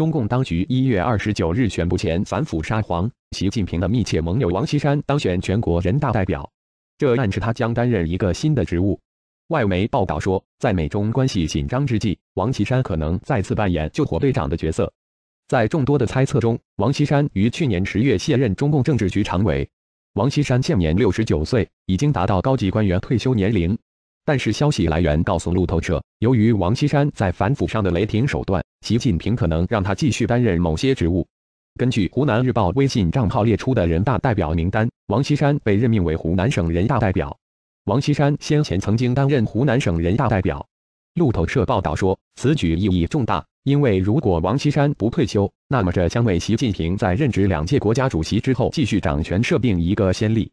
中共当局一月二十九日宣布前反腐沙皇习近平的密切盟友王岐山当选全国人大代表，这暗示他将担任一个新的职务。外媒报道说，在美中关系紧张之际，王岐山可能再次扮演救火队长的角色。在众多的猜测中，王岐山于去年十月卸任中共政治局常委。王岐山现年六十九岁，已经达到高级官员退休年龄。但是，消息来源告诉路透社，由于王岐山在反腐上的雷霆手段，习近平可能让他继续担任某些职务。根据湖南日报微信账号列出的人大代表名单，王岐山被任命为湖南省人大代表。王岐山先前曾经担任湖南省人大代表。路透社报道说，此举意义重大，因为如果王岐山不退休，那么这将为习近平在任职两届国家主席之后继续掌权设定一个先例。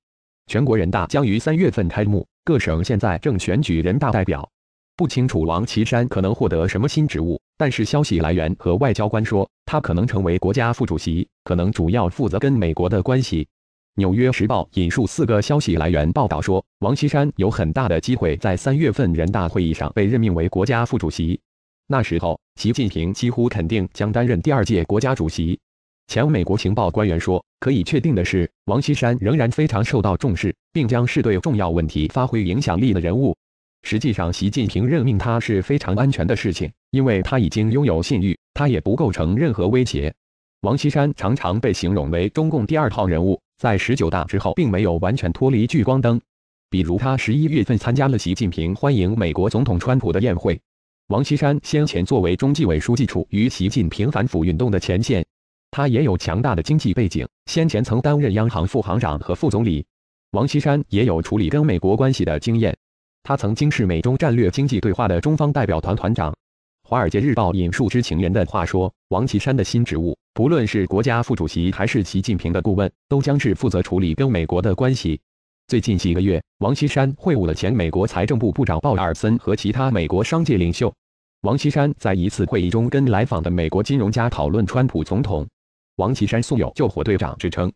全国人大将于三月份开幕。各省现在正选举人大代表，不清楚王岐山可能获得什么新职务。但是消息来源和外交官说，他可能成为国家副主席，可能主要负责跟美国的关系。《纽约时报》引述四个消息来源报道说，王岐山有很大的机会在三月份人大会议上被任命为国家副主席。那时候，习近平几乎肯定将担任第二届国家主席。前美国情报官员说：“可以确定的是，王岐山仍然非常受到重视，并将是对重要问题发挥影响力的人物。实际上，习近平任命他是非常安全的事情，因为他已经拥有信誉，他也不构成任何威胁。王岐山常常被形容为中共第二号人物，在十九大之后，并没有完全脱离聚光灯。比如，他十一月份参加了习近平欢迎美国总统川普的宴会。王岐山先前作为中纪委书记，处于习近平反腐运动的前线。”他也有强大的经济背景，先前曾担任央行副行长和副总理。王岐山也有处理跟美国关系的经验，他曾经是美中战略经济对话的中方代表团团长。《华尔街日报》引述知情人的话说，王岐山的新职务，不论是国家副主席还是习近平的顾问，都将是负责处理跟美国的关系。最近几个月，王岐山会晤了前美国财政部部长鲍尔森和其他美国商界领袖。王岐山在一次会议中跟来访的美国金融家讨论川普总统。王岐山素有“救火队长”之称，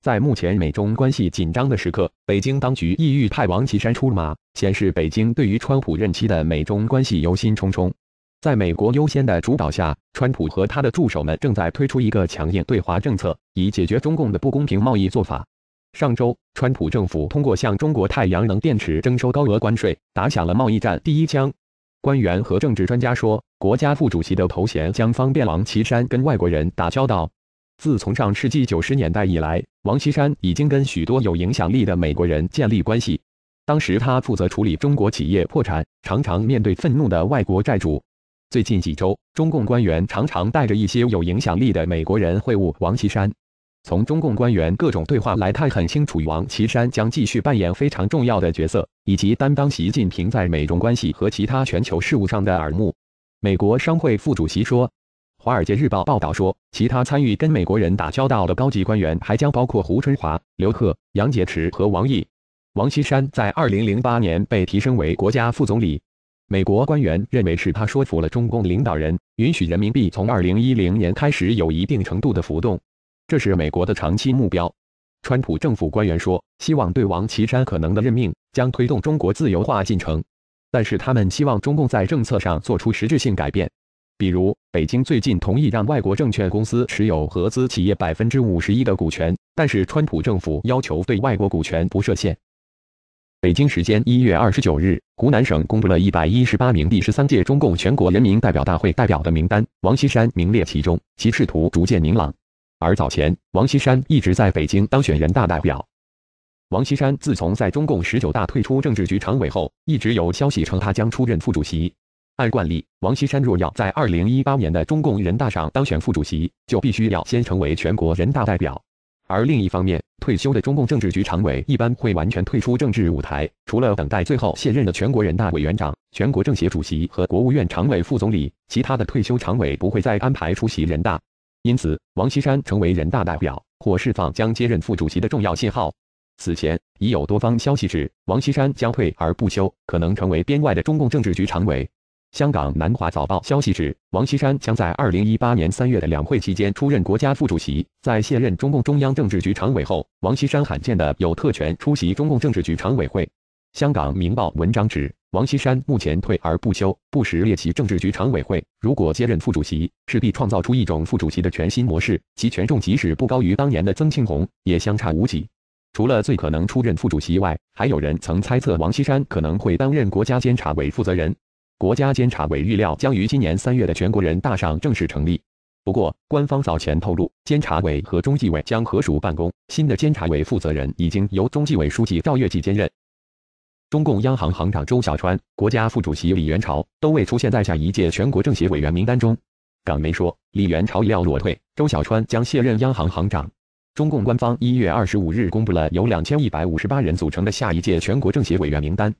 在目前美中关系紧张的时刻，北京当局意欲派王岐山出马，显示北京对于川普任期的美中关系忧心忡忡。在美国优先的主导下，川普和他的助手们正在推出一个强硬对华政策，以解决中共的不公平贸易做法。上周，川普政府通过向中国太阳能电池征收高额关税，打响了贸易战第一枪。官员和政治专家说，国家副主席的头衔将方便王岐山跟外国人打交道。自从上世纪九十年代以来，王岐山已经跟许多有影响力的美国人建立关系。当时他负责处理中国企业破产，常常面对愤怒的外国债主。最近几周，中共官员常常带着一些有影响力的美国人会晤王岐山。从中共官员各种对话来看，很清楚，王岐山将继续扮演非常重要的角色，以及担当习近平在美中关系和其他全球事务上的耳目。美国商会副主席说。《华尔街日报》报道说，其他参与跟美国人打交道的高级官员还将包括胡春华、刘鹤、杨洁篪和王毅、王岐山。在2008年被提升为国家副总理，美国官员认为是他说服了中共领导人，允许人民币从2010年开始有一定程度的浮动，这是美国的长期目标。川普政府官员说，希望对王岐山可能的任命将推动中国自由化进程，但是他们希望中共在政策上做出实质性改变。比如，北京最近同意让外国证券公司持有合资企业百分之五十一的股权，但是川普政府要求对外国股权不设限。北京时间一月二十九日，湖南省公布了一百一十八名第十三届中共全国人民代表大会代表的名单，王锡山名列其中，其仕途逐渐明朗。而早前，王锡山一直在北京当选人大代表。王锡山自从在中共十九大退出政治局常委后，一直有消息称他将出任副主席。按惯例，王岐山若要在二零一八年的中共人大上当选副主席，就必须要先成为全国人大代表。而另一方面，退休的中共政治局常委一般会完全退出政治舞台，除了等待最后卸任的全国人大委员长、全国政协主席和国务院常委、副总理，其他的退休常委不会再安排出席人大。因此，王岐山成为人大代表或释放将接任副主席的重要信号。此前已有多方消息指，王岐山将退而不休，可能成为编外的中共政治局常委。香港南华早报消息指，王岐山将在二零一八年三月的两会期间出任国家副主席。在卸任中共中央政治局常委后，王岐山罕见的有特权出席中共政治局常委会。香港明报文章指，王岐山目前退而不休，不时列席政治局常委会。如果接任副主席，势必创造出一种副主席的全新模式，其权重即使不高于当年的曾庆红，也相差无几。除了最可能出任副主席外，还有人曾猜测王岐山可能会担任国家监察委负责人。国家监察委预料将于今年三月的全国人大上正式成立。不过，官方早前透露，监察委和中纪委将合署办公。新的监察委负责人已经由中纪委书记赵跃际兼任。中共央行行长周小川、国家副主席李源潮都未出现在下一届全国政协委员名单中。港媒说，李源潮料裸退，周小川将卸任央行行长。中共官方一月二十五日公布了由两千一百五十八人组成的下一届全国政协委员名单。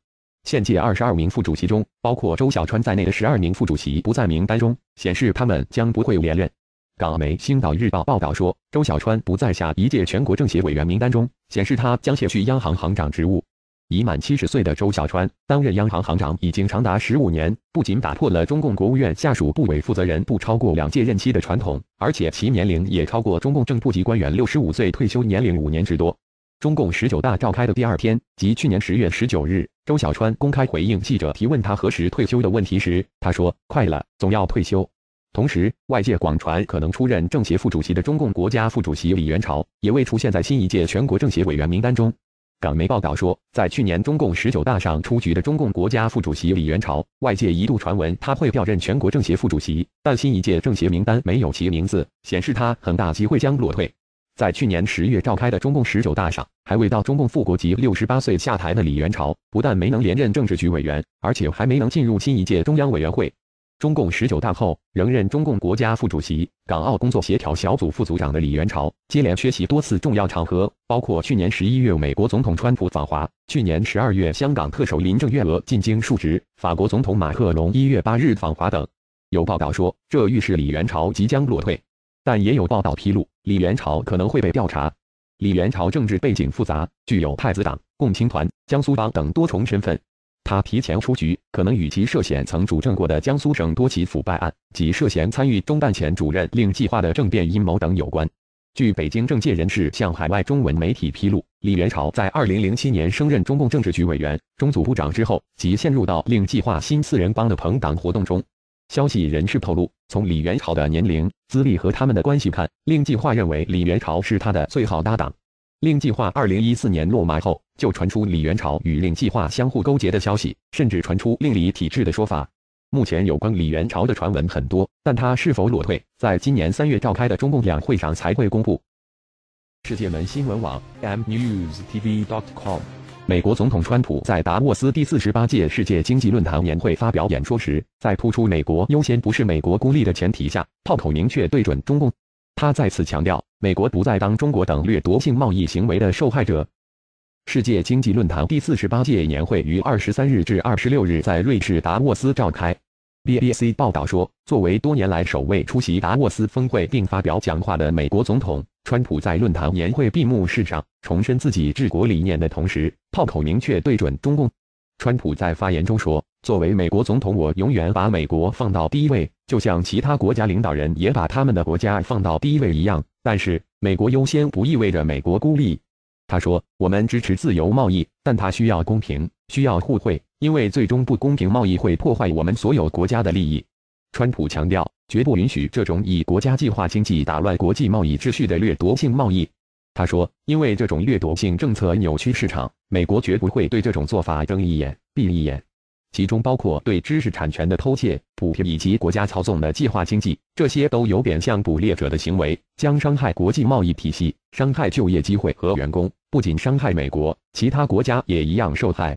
现届二十二名副主席中，包括周小川在内的十二名副主席不在名单中，显示他们将不会连任。港媒《星岛日报》报道说，周小川不在下一届全国政协委员名单中，显示他将卸去央行行长职务。已满七十岁的周小川担任央行行长已经长达十五年，不仅打破了中共国务院下属部委负责人不超过两届任期的传统，而且其年龄也超过中共正部级官员六十五岁退休年龄五年之多。中共十九大召开的第二天，即去年十月十九日，周小川公开回应记者提问他何时退休的问题时，他说：“快了，总要退休。”同时，外界广传可能出任政协副主席的中共国家副主席李源潮也未出现在新一届全国政协委员名单中。港媒报道说，在去年中共十九大上出局的中共国家副主席李源潮，外界一度传闻他会调任全国政协副主席，但新一届政协名单没有其名字，显示他很大机会将落退。在去年十月召开的中共十九大上，还未到中共副国级六十八岁下台的李元朝，不但没能连任政治局委员，而且还没能进入新一届中央委员会。中共十九大后，仍任中共国家副主席、港澳工作协调小组副组长的李元朝，接连缺席多次重要场合，包括去年十一月美国总统川普访华、去年十二月香港特首林郑月娥进京述职、法国总统马克龙一月八日访华等。有报道说，这预示李元朝即将落退。但也有报道披露，李元朝可能会被调查。李元朝政治背景复杂，具有太子党、共青团、江苏帮等多重身份。他提前出局，可能与其涉嫌曾主政过的江苏省多起腐败案，及涉嫌参与中办前主任令计划的政变阴谋等有关。据北京政界人士向海外中文媒体披露，李元朝在2007年升任中共政治局委员、中组部长之后，即陷入到令计划新四人帮的朋党活动中。消息人士透露。从李元朝的年龄、资历和他们的关系看，令计划认为李元朝是他的最好搭档。令计划二零一四年落马后，就传出李元朝与令计划相互勾结的消息，甚至传出令李体制的说法。目前有关李元朝的传闻很多，但他是否裸退，在今年三月召开的中共两会上才会公布。世界门新闻网 mnews tv dot com 美国总统川普在达沃斯第四十八届世界经济论坛年会发表演说时，在突出美国优先不是美国孤立的前提下，炮口明确对准中共。他再次强调，美国不再当中国等掠夺性贸易行为的受害者。世界经济论坛第四十八届年会于二十三日至二十六日在瑞士达沃斯召开。BBC 报道说，作为多年来首位出席达沃斯峰会并发表讲话的美国总统，川普在论坛年会闭幕式上重申自己治国理念的同时，炮口明确对准中共。川普在发言中说：“作为美国总统，我永远把美国放到第一位，就像其他国家领导人也把他们的国家放到第一位一样。但是，美国优先不意味着美国孤立。”他说：“我们支持自由贸易，但它需要公平，需要互惠。”因为最终不公平贸易会破坏我们所有国家的利益，川普强调，绝不允许这种以国家计划经济打乱国际贸易秩序的掠夺性贸易。他说，因为这种掠夺性政策扭曲市场，美国绝不会对这种做法睁一眼闭一眼。其中包括对知识产权的偷窃、补贴以及国家操纵的计划经济，这些都有点像捕猎者的行为，将伤害国际贸易体系、伤害就业机会和员工，不仅伤害美国，其他国家也一样受害。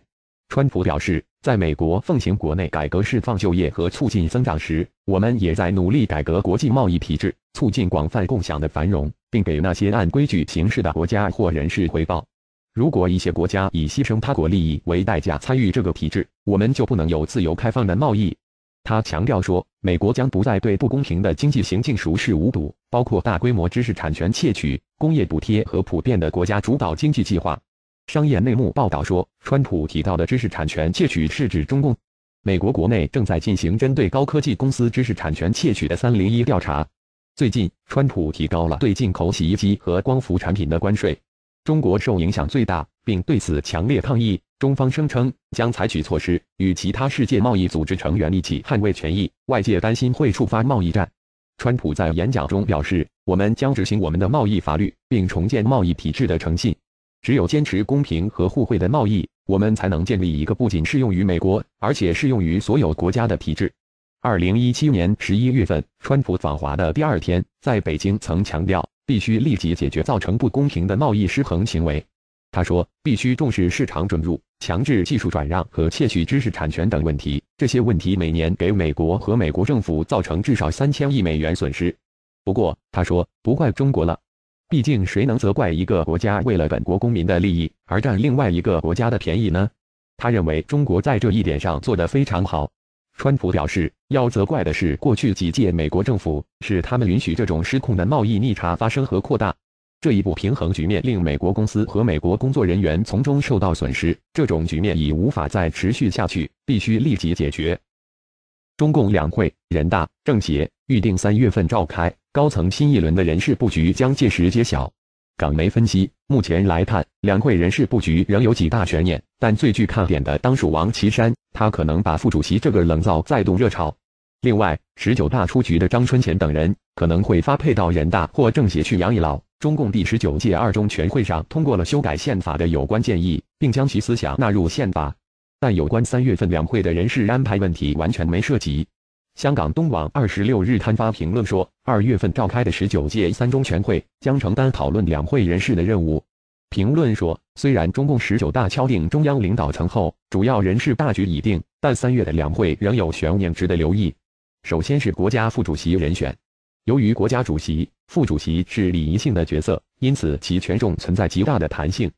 川普表示，在美国奉行国内改革、释放就业和促进增长时，我们也在努力改革国际贸易体制，促进广泛共享的繁荣，并给那些按规矩行事的国家或人士回报。如果一些国家以牺牲他国利益为代价参与这个体制，我们就不能有自由开放的贸易。他强调说，美国将不再对不公平的经济行径熟视无睹，包括大规模知识产权窃取、工业补贴和普遍的国家主导经济计划。商业内幕报道说，川普提到的知识产权窃取是指中共。美国国内正在进行针对高科技公司知识产权窃取的301调查。最近，川普提高了对进口洗衣机和光伏产品的关税，中国受影响最大，并对此强烈抗议。中方声称将采取措施，与其他世界贸易组织成员一起捍卫权益。外界担心会触发贸易战。川普在演讲中表示：“我们将执行我们的贸易法律，并重建贸易体制的诚信。”只有坚持公平和互惠的贸易，我们才能建立一个不仅适用于美国，而且适用于所有国家的体制。二零一七年十一月份，川普访华的第二天，在北京曾强调，必须立即解决造成不公平的贸易失衡行为。他说，必须重视市场准入、强制技术转让和窃取知识产权等问题。这些问题每年给美国和美国政府造成至少三千亿美元损失。不过，他说不怪中国了。毕竟，谁能责怪一个国家为了本国公民的利益而占另外一个国家的便宜呢？他认为中国在这一点上做得非常好。川普表示，要责怪的是过去几届美国政府，是他们允许这种失控的贸易逆差发生和扩大。这一不平衡局面令美国公司和美国工作人员从中受到损失，这种局面已无法再持续下去，必须立即解决。中共两会、人大、政协。预定三月份召开高层新一轮的人事布局将届时揭晓。港媒分析，目前来看，两会人事布局仍有几大悬念，但最具看点的当属王岐山，他可能把副主席这个冷灶再度热炒。另外，十九大出局的张春贤等人可能会发配到人大或政协去养老。中共第十九届二中全会上通过了修改宪法的有关建议，并将其思想纳入宪法，但有关三月份两会的人事安排问题完全没涉及。香港东网二十六日刊发评论说，二月份召开的十九届三中全会将承担讨论两会人士的任务。评论说，虽然中共十九大敲定中央领导层后，主要人事大局已定，但三月的两会仍有悬念值得留意。首先是国家副主席人选，由于国家主席、副主席是礼仪性的角色，因此其权重存在极大的弹性。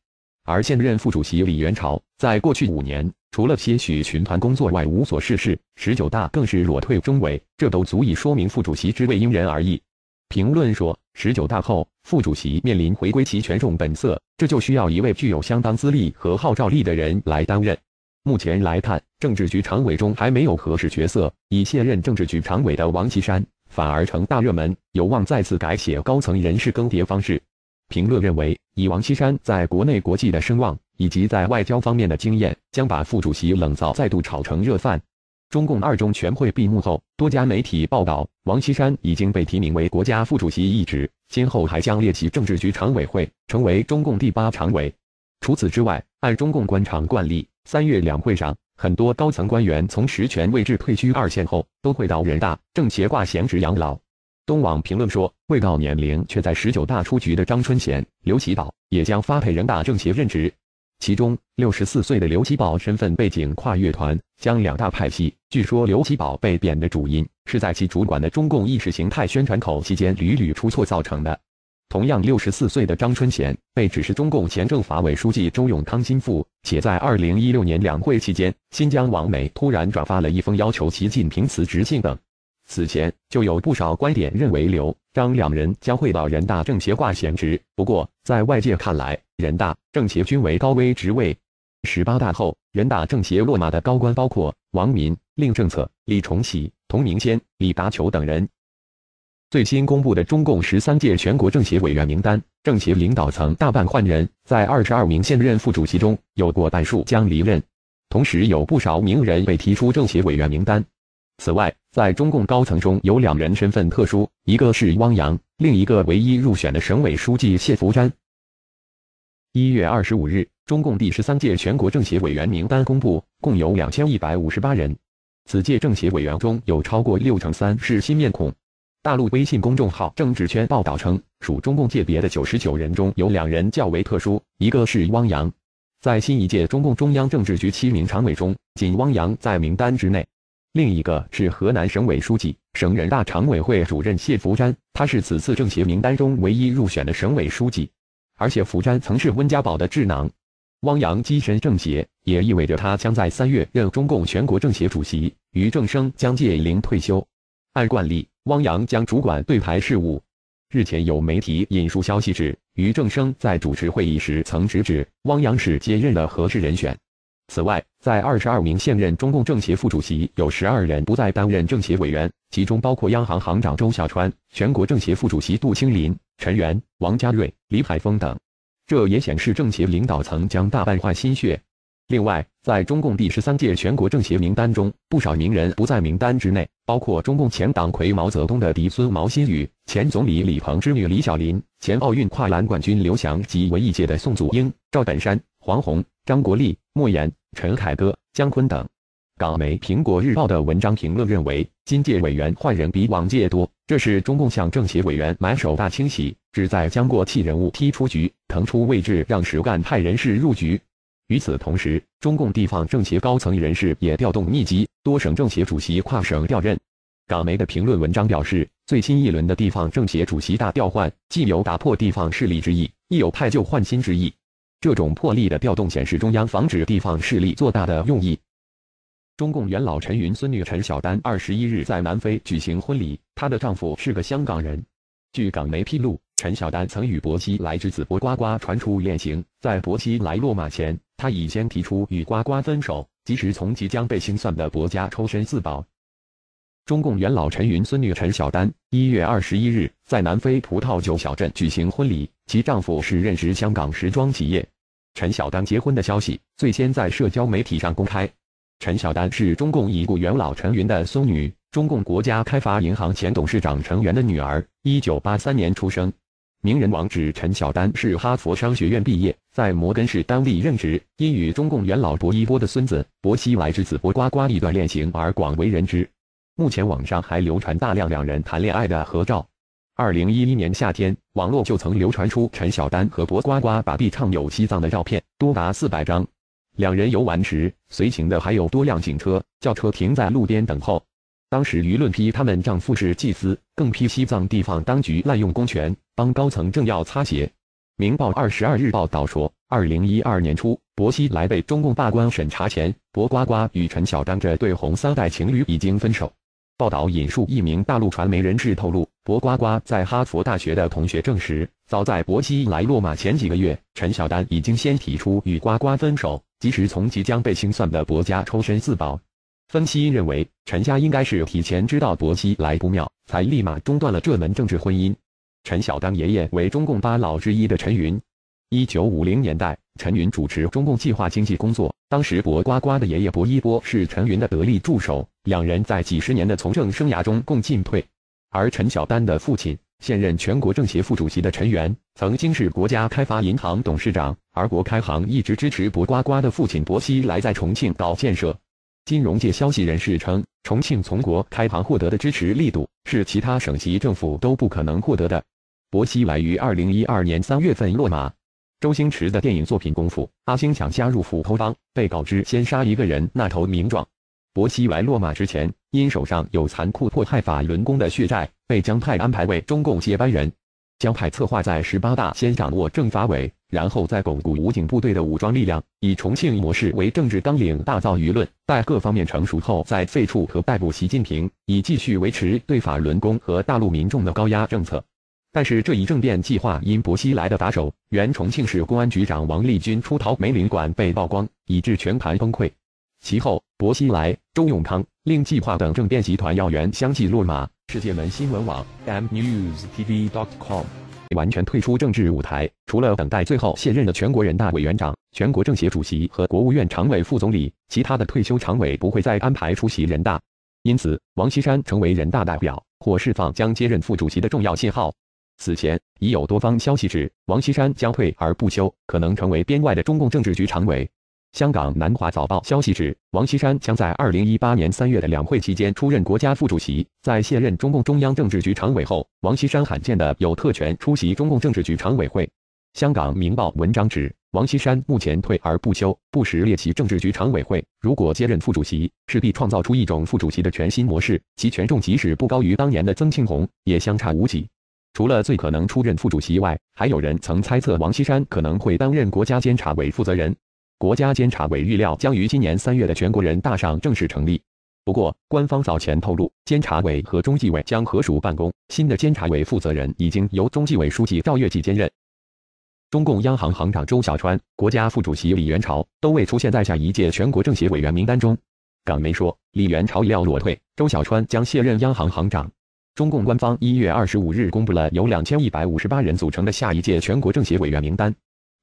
而现任副主席李元朝，在过去五年除了些许群团工作外无所事事，十九大更是裸退中委，这都足以说明副主席之位因人而异。评论说，十九大后副主席面临回归其权重本色，这就需要一位具有相当资历和号召力的人来担任。目前来看，政治局常委中还没有合适角色，以现任政治局常委的王岐山反而成大热门，有望再次改写高层人事更迭方式。评论认为，以王岐山在国内、国际的声望以及在外交方面的经验，将把副主席冷灶再度炒成热饭。中共二中全会闭幕后，多家媒体报道，王岐山已经被提名为国家副主席一职，今后还将列席政治局常委会，成为中共第八常委。除此之外，按中共官场惯例，三月两会上，很多高层官员从实权位置退居二线后，都会到人大、政协挂闲职养老。东网评论说，未到年龄却在十九大出局的张春贤、刘奇葆也将发配人大政协任职。其中，六十四岁的刘奇葆身份背景跨越团，将两大派系。据说刘奇葆被贬的主因是在其主管的中共意识形态宣传口期间屡屡出错造成的。同样，六十四岁的张春贤被指是中共前政法委书记周永康心腹，且在二零一六年两会期间，新疆网媒突然转发了一封要求习近平辞职信等。此前就有不少观点认为，刘张两人将会到人大政协挂闲职。不过，在外界看来，人大政协均为高危职位。十八大后，人大政协落马的高官包括王珉、令政策、李崇禧、童名谦、李达球等人。最新公布的中共十三届全国政协委员名单，政协领导层大半换人。在二十二名现任副主席中，有过半数将离任。同时，有不少名人被提出政协委员名单。此外，在中共高层中有两人身份特殊，一个是汪洋，另一个唯一入选的省委书记谢伏瞻。一月二十五日，中共第十三届全国政协委员名单公布，共有两千一百五十八人。此届政协委员中有超过六成三是新面孔。大陆微信公众号“政治圈”报道称，属中共界别的九十九人中，有两人较为特殊，一个是汪洋，在新一届中共中央政治局七名常委中，仅汪洋在名单之内。另一个是河南省委书记、省人大常委会主任谢伏瞻，他是此次政协名单中唯一入选的省委书记。而谢伏瞻曾是温家宝的智囊。汪洋跻身政协，也意味着他将在三月任中共全国政协主席。于正声将届龄退休，按惯例，汪洋将主管对台事务。日前有媒体引述消息指，于正声在主持会议时曾直指汪洋是接任的合适人选。此外，在二十二名现任中共政协副主席，有十二人不再担任政协委员，其中包括央行行长周小川、全国政协副主席杜清林、陈元、王家瑞、李海峰等。这也显示政协领导层将大半换血。另外，在中共第十三届全国政协名单中，不少名人不在名单之内，包括中共前党魁毛泽东的嫡孙毛新宇、前总理李鹏之女李小林、前奥运跨栏冠军刘翔及文艺界的宋祖英、赵本山、黄宏。张国立、莫言、陈凯歌、姜昆等港媒《苹果日报》的文章评论认为，今届委员换人比往届多，这是中共向政协委员买手大清洗，旨在将过气人物踢出局，腾出位置让实干派人士入局。与此同时，中共地方政协高层人士也调动密集，多省政协主席跨省调任。港媒的评论文章表示，最新一轮的地方政协主席大调换，既有打破地方势力之意，亦有派旧换新之意。这种破例的调动显示中央防止地方势力做大的用意。中共元老陈云孙女陈小丹二十一日在南非举行婚礼，她的丈夫是个香港人。据港媒披露，陈小丹曾与薄熙来之子薄瓜瓜传出恋情，在薄熙来落马前，她已先提出与瓜瓜分手，及时从即将被清算的薄家抽身自保。中共元老陈云孙女陈小丹一月二十一日在南非葡萄酒小镇举行婚礼，其丈夫是任职香港时装企业。陈小丹结婚的消息最先在社交媒体上公开。陈小丹是中共已故元老陈云的孙女，中共国家开发银行前董事长陈元的女儿，1983年出生。名人网址陈小丹是哈佛商学院毕业，在摩根士丹利任职，因与中共元老薄一波的孙子薄熙来之子薄瓜瓜一段恋情而广为人知。目前网上还流传大量两人谈恋爱的合照。二零一一年夏天，网络就曾流传出陈小丹和博瓜瓜把臂畅游西藏的照片，多达四百张。两人游玩时，随行的还有多辆警车、轿车停在路边等候。当时舆论批他们丈夫是祭司，更批西藏地方当局滥用公权，帮高层政要擦鞋。《明报》二十二日报道说，二零一二年初，薄熙来被中共罢官审查前，博瓜瓜与陈小丹这对红三代情侣已经分手。报道引述一名大陆传媒人士透露。博瓜瓜在哈佛大学的同学证实，早在薄熙来落马前几个月，陈小丹已经先提出与瓜瓜分手，及时从即将被清算的薄家抽身自保。分析认为，陈家应该是提前知道薄熙来不妙，才立马中断了这门政治婚姻。陈小丹爷爷为中共八老之一的陈云。一九五零年代，陈云主持中共计划经济工作，当时博瓜瓜的爷爷博一波是陈云的得力助手，两人在几十年的从政生涯中共进退。而陈小丹的父亲，现任全国政协副主席的陈元，曾经是国家开发银行董事长，而国开行一直支持博瓜瓜的父亲博西来在重庆搞建设。金融界消息人士称，重庆从国开行获得的支持力度，是其他省级政府都不可能获得的。博西来于二零一二年三月份落马。周星驰的电影作品《功夫》，阿星想加入斧头帮，被告知先杀一个人，那头名状。薄熙来落马之前，因手上有残酷迫害法轮功的血债，被江派安排为中共接班人。江派策划在十八大先掌握政法委，然后再巩固武警部队的武装力量，以重庆模式为政治纲领，大造舆论。待各方面成熟后，再废黜和逮捕习近平，以继续维持对法轮功和大陆民众的高压政策。但是这一政变计划因薄熙来的打手、原重庆市公安局局长王立军出逃梅林馆被曝光，以致全盘崩溃。其后。薄熙来、周永康令计划等政变集团要员相继落马。世界门新闻网 mnews.tv.com 完全退出政治舞台。除了等待最后卸任的全国人大委员长、全国政协主席和国务院常委副总理，其他的退休常委不会再安排出席人大。因此，王岐山成为人大代表或释放将接任副主席的重要信号。此前，已有多方消息指王岐山将退而不休，可能成为编外的中共政治局常委。香港南华早报消息指，王岐山将在二零一八年三月的两会期间出任国家副主席。在卸任中共中央政治局常委后，王岐山罕见的有特权出席中共政治局常委会。香港明报文章指，王岐山目前退而不休，不时列席政治局常委会。如果接任副主席，势必创造出一种副主席的全新模式，其权重即使不高于当年的曾庆红，也相差无几。除了最可能出任副主席外，还有人曾猜测王岐山可能会担任国家监察委负责人。国家监察委预料将于今年三月的全国人大上正式成立。不过，官方早前透露，监察委和中纪委将合署办公。新的监察委负责人已经由中纪委书记赵跃际兼任。中共央行行长周小川、国家副主席李源潮都未出现在下一届全国政协委员名单中。港媒说，李源潮料裸退，周小川将卸任央行行长。中共官方一月二十五日公布了由两千一百五十八人组成的下一届全国政协委员名单。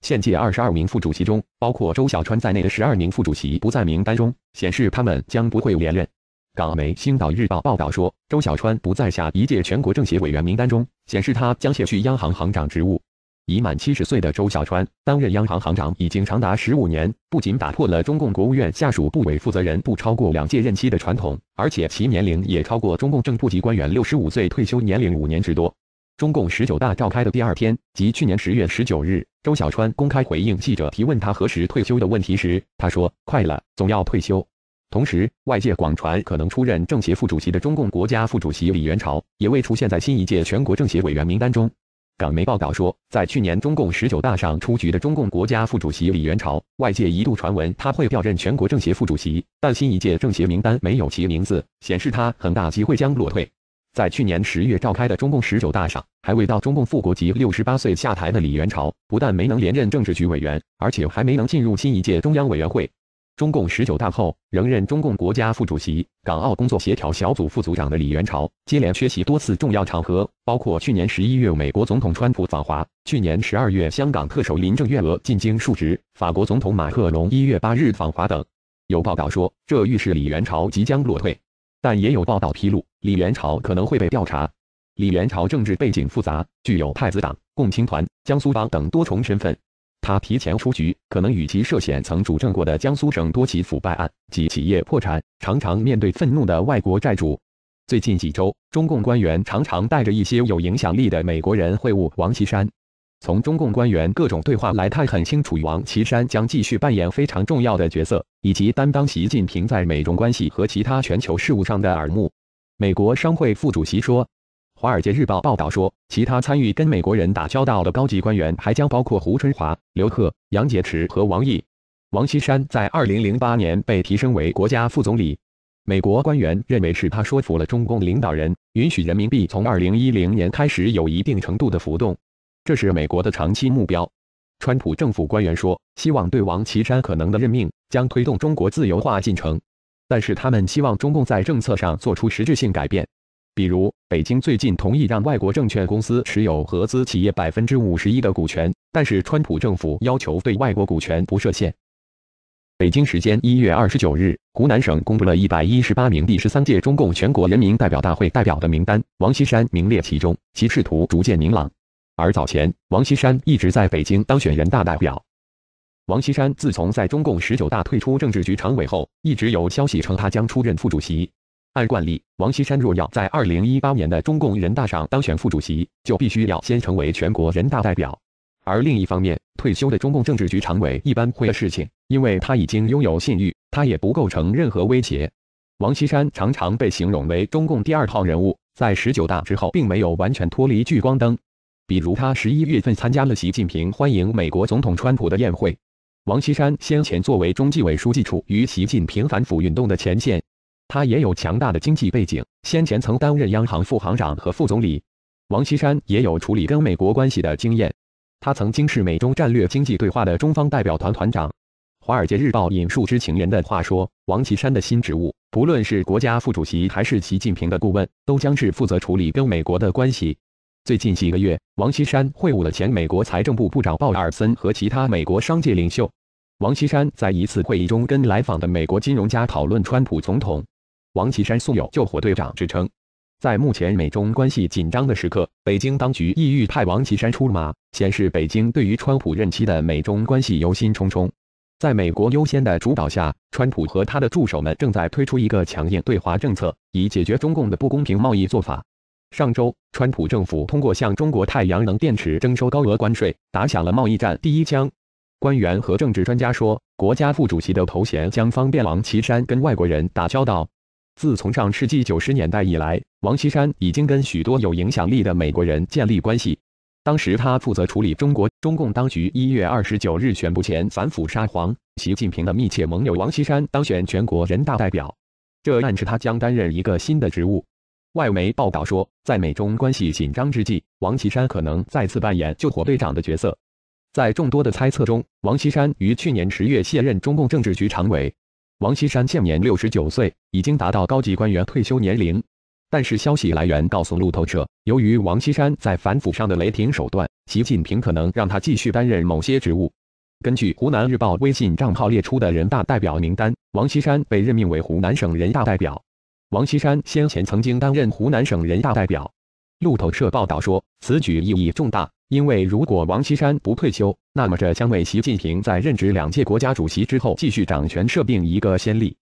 现届二十二名副主席中，包括周小川在内的十二名副主席不在名单中，显示他们将不会连任。港媒《星岛日报》报道说，周小川不在下一届全国政协委员名单中，显示他将卸去央行行长职务。已满七十岁的周小川担任央行行长已经长达十五年，不仅打破了中共国务院下属部委负责人不超过两届任期的传统，而且其年龄也超过中共正部级官员六十五岁退休年龄五年之多。中共十九大召开的第二天，即去年十月十九日，周小川公开回应记者提问，他何时退休的问题时，他说：“快了，总要退休。”同时，外界广传可能出任政协副主席的中共国家副主席李源潮，也未出现在新一届全国政协委员名单中。港媒报道说，在去年中共十九大上出局的中共国家副主席李源潮，外界一度传闻他会调任全国政协副主席，但新一届政协名单没有其名字，显示他很大机会将落退。在去年十月召开的中共十九大上，还未到中共副国级六十八岁下台的李元朝，不但没能连任政治局委员，而且还没能进入新一届中央委员会。中共十九大后，仍任中共国家副主席、港澳工作协调小组副组长的李元朝，接连缺席多次重要场合，包括去年十一月美国总统川普访华、去年十二月香港特首林郑月娥进京述职、法国总统马克龙一月八日访华等。有报道说，这预示李元朝即将落退。但也有报道披露，李元朝可能会被调查。李元朝政治背景复杂，具有太子党、共青团、江苏帮等多重身份。他提前出局，可能与其涉嫌曾主政过的江苏省多起腐败案及企业破产，常常面对愤怒的外国债主。最近几周，中共官员常常带着一些有影响力的美国人会晤王岐山。从中共官员各种对话来看，很清楚，王岐山将继续扮演非常重要的角色，以及担当习近平在美中关系和其他全球事务上的耳目。美国商会副主席说，《华尔街日报》报道说，其他参与跟美国人打交道的高级官员还将包括胡春华、刘鹤、杨洁篪和王毅。王岐山在2008年被提升为国家副总理。美国官员认为是他说服了中共领导人，允许人民币从2010年开始有一定程度的浮动。这是美国的长期目标，川普政府官员说，希望对王岐山可能的任命将推动中国自由化进程，但是他们希望中共在政策上做出实质性改变，比如北京最近同意让外国证券公司持有合资企业百分之五十一的股权，但是川普政府要求对外国股权不设限。北京时间一月二十九日，湖南省公布了一百一十八名第十三届中共全国人民代表大会代表的名单，王岐山名列其中，其仕途逐渐明朗。而早前，王岐山一直在北京当选人大代表。王岐山自从在中共十九大退出政治局常委后，一直有消息称他将出任副主席。按惯例，王岐山若要在二零一八年的中共人大上当选副主席，就必须要先成为全国人大代表。而另一方面，退休的中共政治局常委一般会的事情，因为他已经拥有信誉，他也不构成任何威胁。王岐山常常被形容为中共第二号人物，在十九大之后，并没有完全脱离聚光灯。比如，他十一月份参加了习近平欢迎美国总统川普的宴会。王岐山先前作为中纪委书记，处于习近平反腐运动的前线。他也有强大的经济背景，先前曾担任央行副行长和副总理。王岐山也有处理跟美国关系的经验，他曾经是美中战略经济对话的中方代表团团长。《华尔街日报》引述知情人的话说，王岐山的新职务，不论是国家副主席还是习近平的顾问，都将是负责处理跟美国的关系。最近几个月，王岐山会晤了前美国财政部部长鲍尔森和其他美国商界领袖。王岐山在一次会议中跟来访的美国金融家讨论川普总统。王岐山素有“救火队长”之称，在目前美中关系紧张的时刻，北京当局意欲派王岐山出马，显示北京对于川普任期的美中关系忧心忡忡。在美国优先的主导下，川普和他的助手们正在推出一个强硬对华政策，以解决中共的不公平贸易做法。上周，川普政府通过向中国太阳能电池征收高额关税，打响了贸易战第一枪。官员和政治专家说，国家副主席的头衔将方便王岐山跟外国人打交道。自从上世纪九十年代以来，王岐山已经跟许多有影响力的美国人建立关系。当时他负责处理中国中共当局。一月二十九日宣布前反腐沙皇习近平的密切盟友王岐山当选全国人大代表，这暗示他将担任一个新的职务。外媒报道说，在美中关系紧张之际，王岐山可能再次扮演救火队长的角色。在众多的猜测中，王岐山于去年十月卸任中共政治局常委。王岐山现年六十九岁，已经达到高级官员退休年龄。但是，消息来源告诉路透社，由于王岐山在反腐上的雷霆手段，习近平可能让他继续担任某些职务。根据湖南日报微信账号列出的人大代表名单，王岐山被任命为湖南省人大代表。王岐山先前曾经担任湖南省人大代表。路透社报道说，此举意义重大，因为如果王岐山不退休，那么这将为习近平在任职两届国家主席之后继续掌权设定一个先例。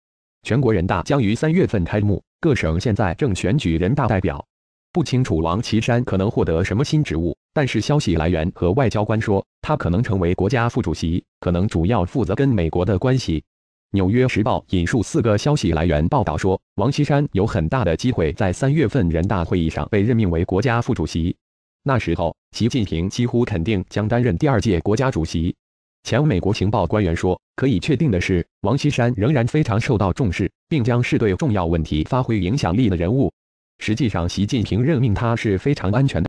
全国人大将于三月份开幕，各省现在正选举人大代表。不清楚王岐山可能获得什么新职务，但是消息来源和外交官说，他可能成为国家副主席，可能主要负责跟美国的关系。《纽约时报》引述四个消息来源报道说，王岐山有很大的机会在三月份人大会议上被任命为国家副主席。那时候，习近平几乎肯定将担任第二届国家主席。前美国情报官员说，可以确定的是，王岐山仍然非常受到重视，并将是对重要问题发挥影响力的人物。实际上，习近平任命他是非常安全的。